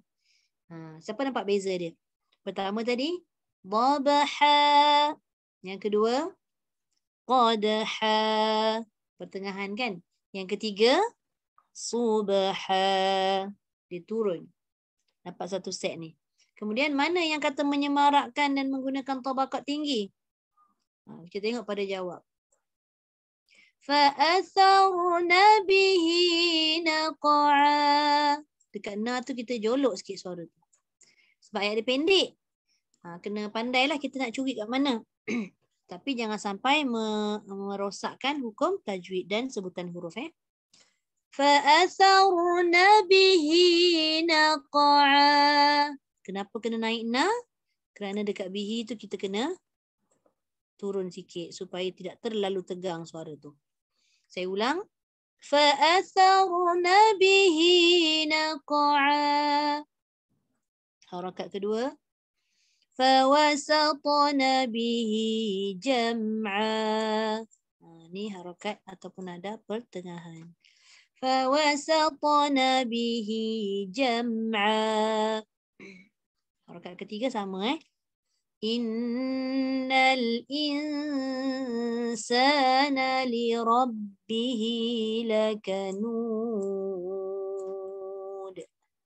Ha, siapa nampak beza dia? Pertama tadi. Dabaha. Yang kedua. Qadaha. Pertengahan kan? Yang ketiga. Subaha. Dia turun. Nampak satu set ni. Kemudian mana yang kata menyemarakkan dan menggunakan tabakat tinggi? Ha, kita tengok pada jawab. فَأَثَرْنَ بِهِ نَقَعَ Dekat na tu kita jolok sikit suara tu. Sebab ayat dia pendek. Ha, kena pandailah kita nak curi kat mana. Tapi jangan sampai merosakkan hukum tajwid dan sebutan huruf. Eh. فَأَثَرْنَ بِهِ نَقَعَ Kenapa kena naik na? Kerana dekat bihi tu kita kena turun sikit supaya tidak terlalu tegang suara tu. Saya ulang. Fa'atharuna bihi naqa'a. Harakat kedua. Fawasatuna bihi jam'a. Ini ha, harakat ataupun ada pertengahan. Fawasatuna bihi jam'a. Rakaat ketiga sama eh. Innal insana li rabbihi lakanud.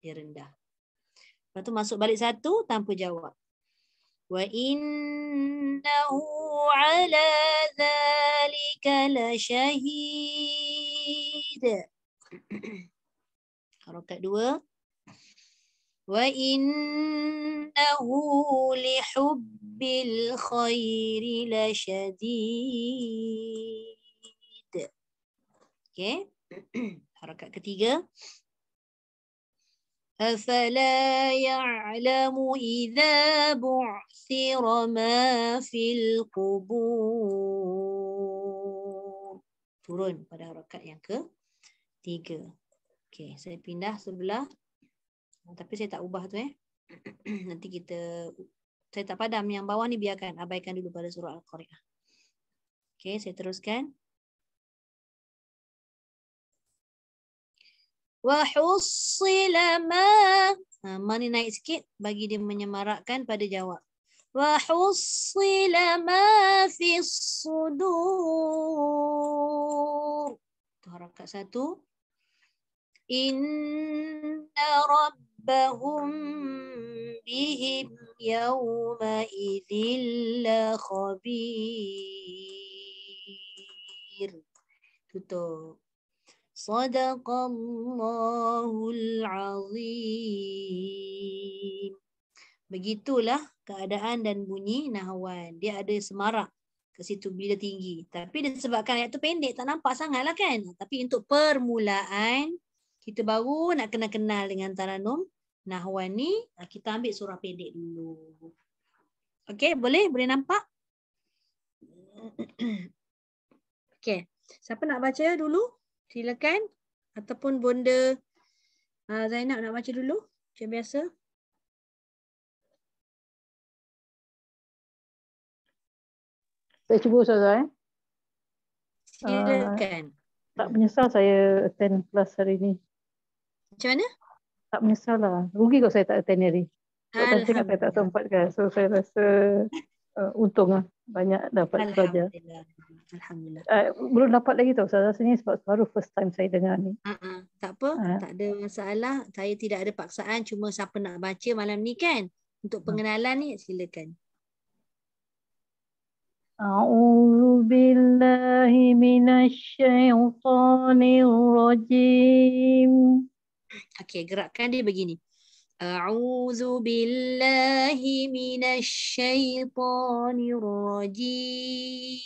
Dia rendah. Lepas tu masuk balik satu tanpa jawab. Wa innahu ala la shahid. Rakaat dua. وإنه لحب الخير لشديد Okay Harakat ketiga أفلا يعلم إذا بعثر ما في القبور turun pada harakat yang ke tiga. Okey, saya pindah sebelah Oh, tapi saya tak ubah tu eh. Nanti kita saya tak padam yang bawah ni biarkan abaikan dulu pada surah al-Qariah. Okey, saya teruskan. Wa husila ma. Ha, ma ni naik sikit bagi dia menyemarakkan pada jawab. Wa husila ma fi sudur. Harakat satu. Inna rabbi ربهم بهم يومئذ لخبير صدق الله العظيم Begitulah keadaan dan bunyi nahwan. Dia ada semarak ke situ bila tinggi. Tapi disebabkan ayat tu pendek, tak nampak sangatlah kan. Tapi untuk permulaan, kita baru nak kenal kenal dengan Taranum Nahwan ni ah, kita ambil surah pendek dulu. Okey, boleh? Boleh nampak? Okey. Siapa nak baca dulu? Silakan ataupun bonda uh, Zainab nak baca dulu macam biasa. Saya cuba Ustazah eh. Silakan. Uh, tak menyesal saya attend kelas hari ni. Macam mana? tak menyesal lah. Rugi kalau saya tak attend hari. Sebab saya kata tak sempat kan. So saya rasa uh, untung lah. Banyak dapat Alhamdulillah. Alhamdulillah. Uh, belum dapat lagi tau. Saya rasa ni sebab baru first time saya dengar ni. Uh-uh. Tak apa. Uh. Tak ada masalah. Saya tidak ada paksaan. Cuma siapa nak baca malam ni kan. Untuk hmm. pengenalan ni silakan. A'udhu billahi minasyaitanirrajim. rajim. Okey, gerakkan dia begini. A'udzu billahi minasyaitonir rajim.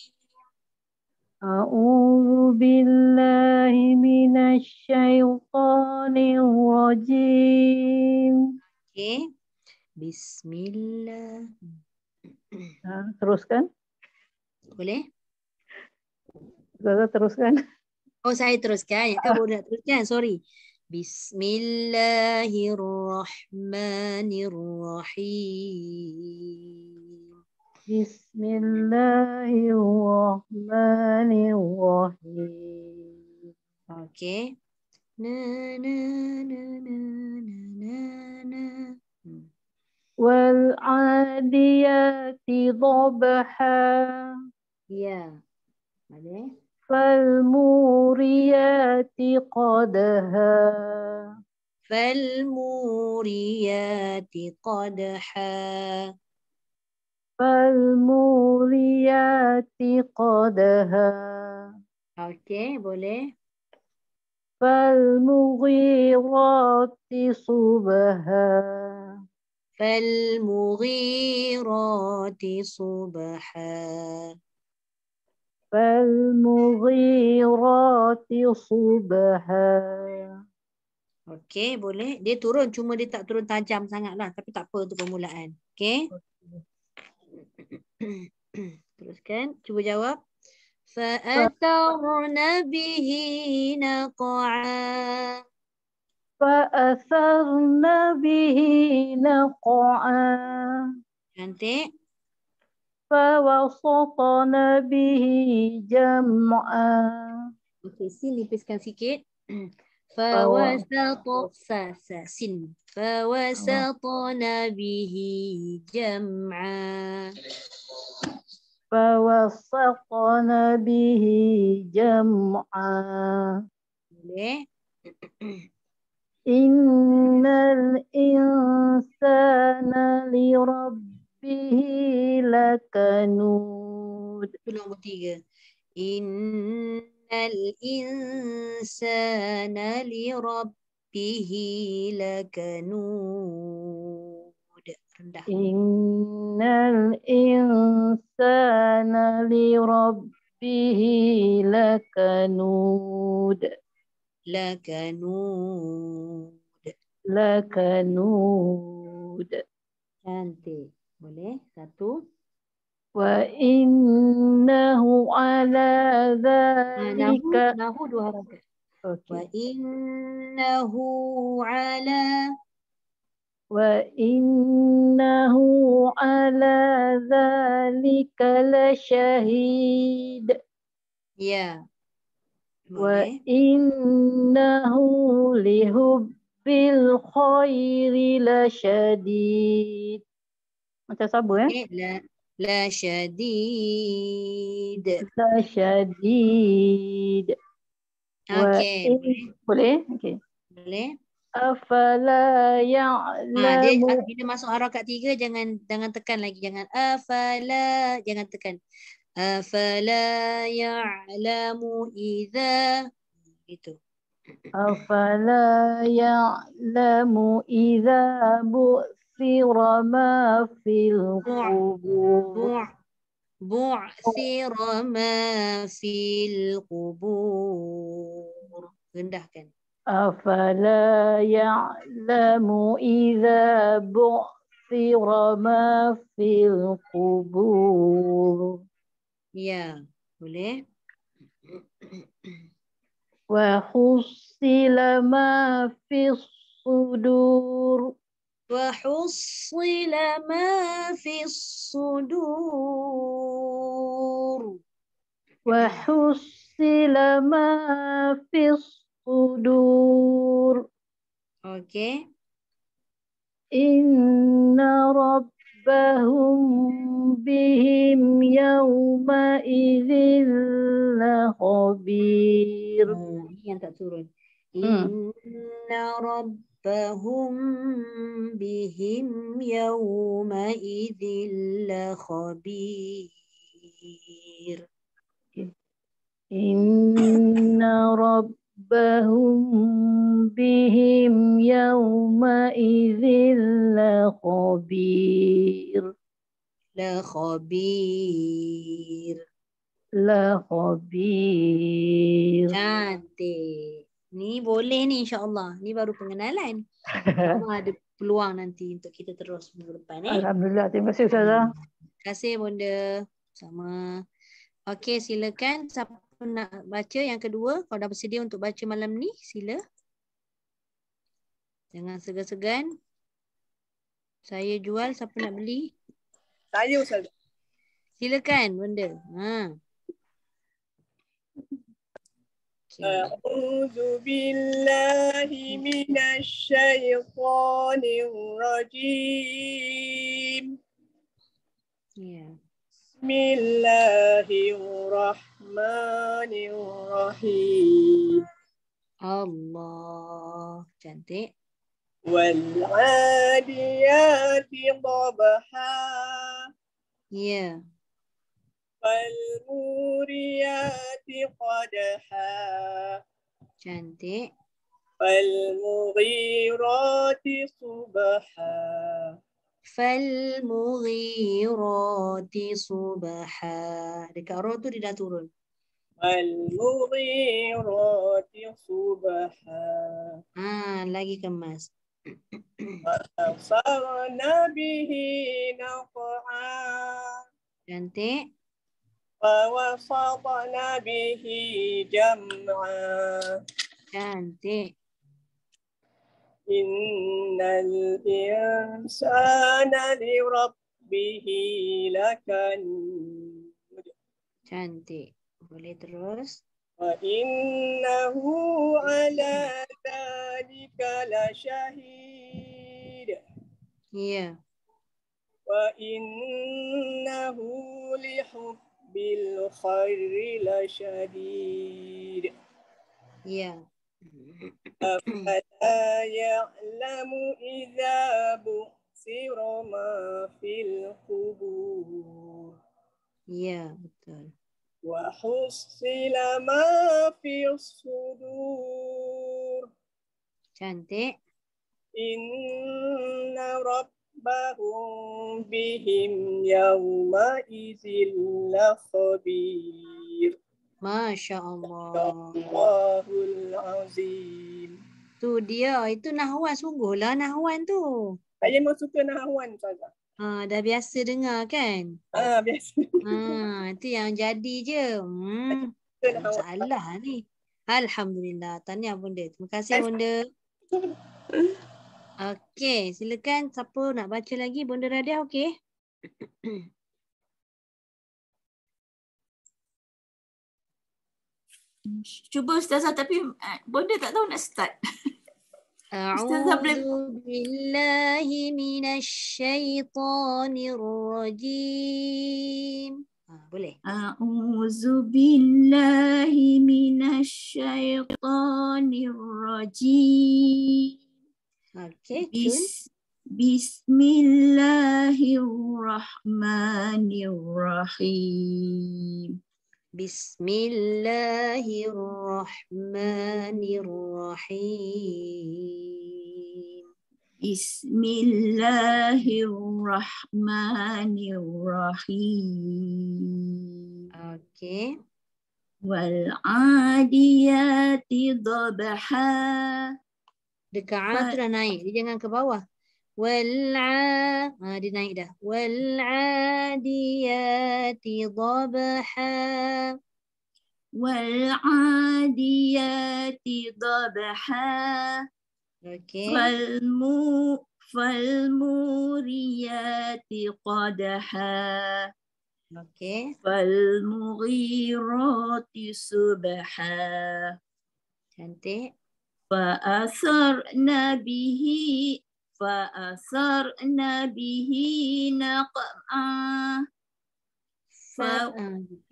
A'udzu billahi minasyaitonir rajim. Okey. Bismillah. Ha, teruskan. Boleh? Zaza teruskan. Oh, saya teruskan. Ya, kan boleh teruskan. Sorry. بسم الله الرحمن الرحيم بسم الله الرحمن الرحيم اوكي نا نا نا نا نا نا والعاديات ضبحا يا yeah. فالموريات قدها فالموريات قدحا فالموريات قدها اوكي بولي فالمغيرات صبها فالمغيرات صبحا فالمغيرات صبحا Okay boleh. Dia turun cuma dia tak turun tajam sangatlah tapi tak apa tu permulaan. Okey. Teruskan, cuba jawab. Fa'atharna bihi naqa'a. Fa'atharna bihi naqa'a. Cantik. فوسطنا به جمعا Okay, sin nipiskan sikit. فوسط سا سا سن فوسطنا به جمعا فوسطنا به جمعا إن الإنسان لربه bihi lakanud. Itu nombor tiga. Innal insana li rabbihi lakanud. Rendah. Innal insana li rabbihi lakanud. Lakanud. Lakanud. Cantik. Boleh? Satu. Wa innahu ala dhalika. Nahu dua harakat. Okay. Wa innahu ala. Wa innahu ala dhalika la syahid. Ya. Yeah. وَإِنَّهُ khairi la syadid. Macam siapa eh? eh? La, la syadid. La syadid. Okay. Eh, boleh? Okay. Boleh. Afala ya'lamu. Ha, bila masuk arah kat tiga, jangan jangan tekan lagi. Jangan afala. Jangan tekan. Afala ya'lamu idha. Itu. Afala ya'lamu idha bu'ad. بعثر ما في القبور بعثر ما في القبور أفلا يعلم إذا بعثر ما في القبور يا boleh وحصل ما في الصدور وحصل ما في الصدور وحصل ما في الصدور اوكي إن ربهم بهم يومئذ لخبير هي أنت تقول إن رب فهم بهم يومئذ لخبير إن ربهم بهم يومئذ لخبير لخبير لخبير cantik Ni boleh ni insyaAllah. Ni baru pengenalan. ada peluang nanti untuk kita terus minggu depan. Eh? Alhamdulillah. Terima kasih Ustazah. Hmm. Terima kasih Bunda. Sama. Okey silakan. Siapa nak baca yang kedua. Kalau dah bersedia untuk baca malam ni. Sila. Jangan segan-segan. Saya jual. Siapa nak beli? Saya Ustazah. Silakan Bunda. Haa. أعوذ بالله من الشيطان الرجيم بسم الله الرحمن الرحيم الله cantik والعاديات ضبحا yeah فالموريات قدحا جندئ فالمغيرات صبحا فالمغيرات صبحا لك أرادوا لا ترون فالمغيرات صبحا آه لقي كماس فأصرنا به نقعا جندئ ووسطنا به جمعا كَانْتِ إن الإنسان لربه لكنود كَانْتِ بولي تروس وإنه على ذلك لشهيد yeah. وإنه لحب بالخير لشديد يا أفلا يعلم إذا بؤسر ما في القبور يا وحصل ما في الصدور شانتي إن رب أخبرهم بهم يومئذ لخبير ما Masya Allah. الله azim. Tu dia, itu nahwan sungguh lah nahwan tu. Saya memang suka nahwan Ah, ha, dah biasa dengar kan? Ah, ha, biasa. Ah, ha, itu yang jadi je. Hmm. Salah ni. Alhamdulillah. Tanya bunda. Terima kasih bunda. Okay, silakan siapa nak baca lagi Bunda Radia okay? Cuba Ustazah tapi eh, Bunda tak tahu nak start. A'udhu billahi minash shaytanir Boleh. A'udhu billahi Okay, Bis Bismillahirrahmanirrahim. Bismillahirrahmanirrahim. Bismillahirrahmanirrahim. Okay. Wal adiyati dhabha. Dekat A tu dah naik. Dia jangan ke bawah. Wal'a. Ha, ah, dia naik dah. Wal'adiyati dhabha. Wal'adiyati dhabha. Okay. Falmu, falmuriyati qadha. Okay. Falmughirati subha. Cantik. فأثرنا به فأثرنا به نقعا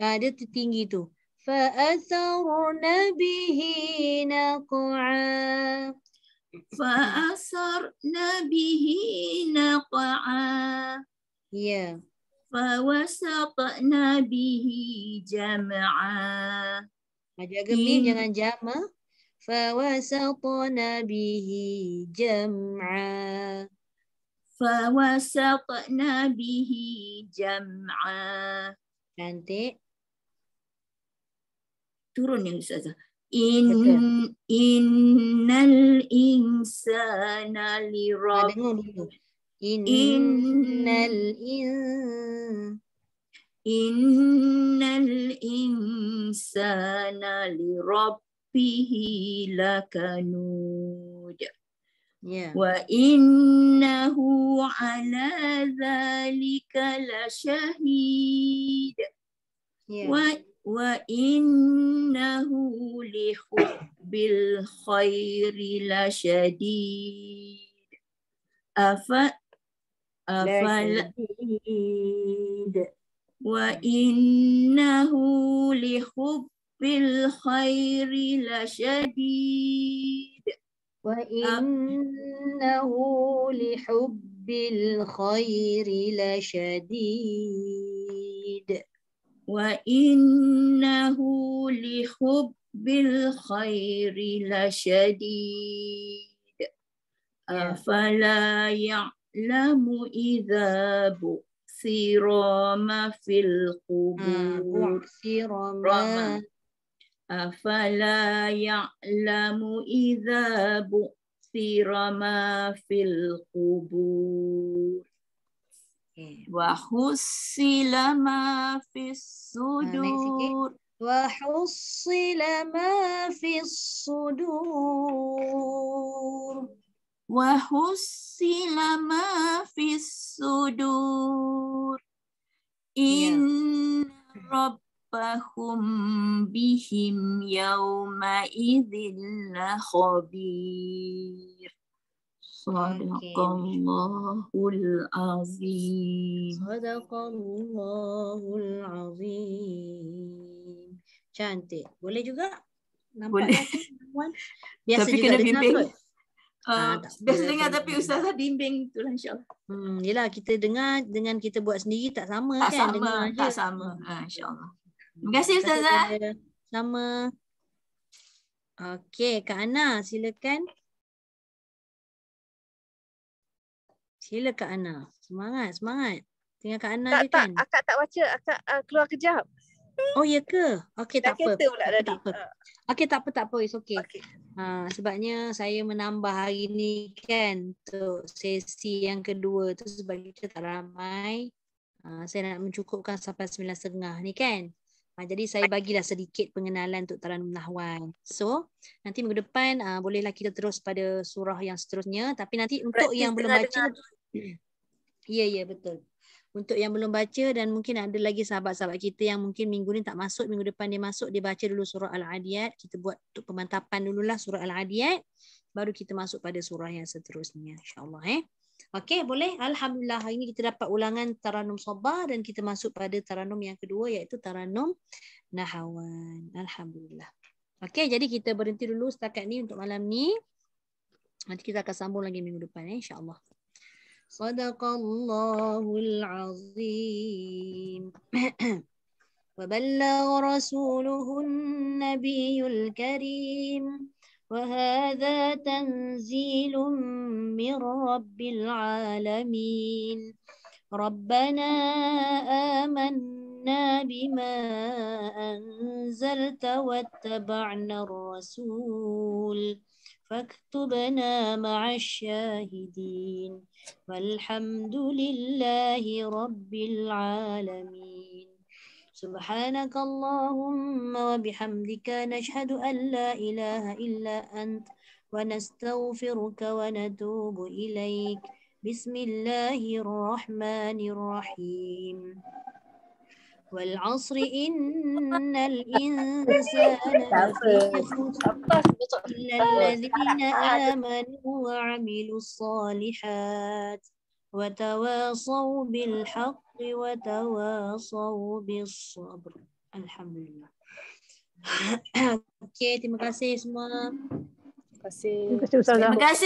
ada tuh tinggi tuh. فأثرنا به نقعا فأثرنا به نقعا yeah. فوسطنا به جمعا Ada gemim jangan jama. Fawasatna به جمعا Fawasatna به جمعا nanti turun ya ustazah in innal insana lirabb ah, innal in innal insana lirabb ربه لكنود yeah. وإنه على ذلك لشهيد yeah. و وإنه لحب الخير لشديد أف... أفلا وإنه لحب بالخير لشديد وإنه لحب الخير لشديد وإنه لحب الخير لشديد أفلا يعلم إذا بؤثر ما في القبور أه، بؤثر ما أفلا يعلم إذا بؤثر ما في القبور إيه. وحصل ما في آه، إيه؟ الصدور وحصل ما في الصدور وحصل ما في الصدور إن رب فهم بهم يومئذ خبير صدق الله Azim. صدق الله العظيم cantik boleh juga nampak boleh. Kan? biasa tapi juga kena Uh, ah, ah biasa tak dengar tak tapi ustazah bimbing itulah insyaallah. Hmm yalah kita dengar dengan kita buat sendiri tak sama tak kan sama, tak sama. Ha ah, insyaallah. Terima kasih Ustazah. Sama. Okey, Kak Ana silakan. Sila Kak Ana. Semangat, semangat. Tinggal Kak Ana tak, je tak. kan? Tak, akak tak baca. Akak uh, keluar kejap. Oh ya ke? Okey tak, tak apa. Tak apa. Okey tak apa tak apa. It's okay. okay. Ha, ah, sebabnya saya menambah hari ni kan untuk sesi yang kedua tu sebab kita tak ramai. Ha, saya nak mencukupkan sampai 9.30 ni kan. Ah, jadi saya bagilah sedikit pengenalan untuk Taranum Nahwan. So, nanti minggu depan uh, bolehlah kita terus pada surah yang seterusnya. Tapi nanti untuk Berarti yang belum baca. Ya, ya, betul. Untuk yang belum baca dan mungkin ada lagi sahabat-sahabat kita yang mungkin minggu ni tak masuk, minggu depan dia masuk, dia baca dulu surah Al-Adiyat. Kita buat untuk pemantapan dululah surah Al-Adiyat. Baru kita masuk pada surah yang seterusnya. InsyaAllah. Eh? Okey, boleh? Alhamdulillah, hari ini kita dapat ulangan Taranum soba dan kita masuk pada Taranum yang kedua iaitu Taranum Nahawan. Alhamdulillah. Okey, jadi kita berhenti dulu setakat ni untuk malam ni. Nanti kita akan sambung lagi minggu depan, eh? insyaAllah. Sadaqallahul Azim. وبلغ رسوله النبي الكريم وهذا تنزيل من رب العالمين ربنا آمنا بما أنزلت واتبعنا الرسول فاكتبنا مع الشاهدين والحمد لله رب العالمين سبحانك اللهم وبحمدك نشهد أن لا إله إلا أنت ونستغفرك ونتوب إليك بسم الله الرحمن الرحيم والعصر إن الإنسان إلا الذين آمنوا وعملوا الصالحات وتواصوا بالحق الحق وتواصوا بالصبر الحمد لله okay, terima kasih semua. Terima kasih. Terima kasih.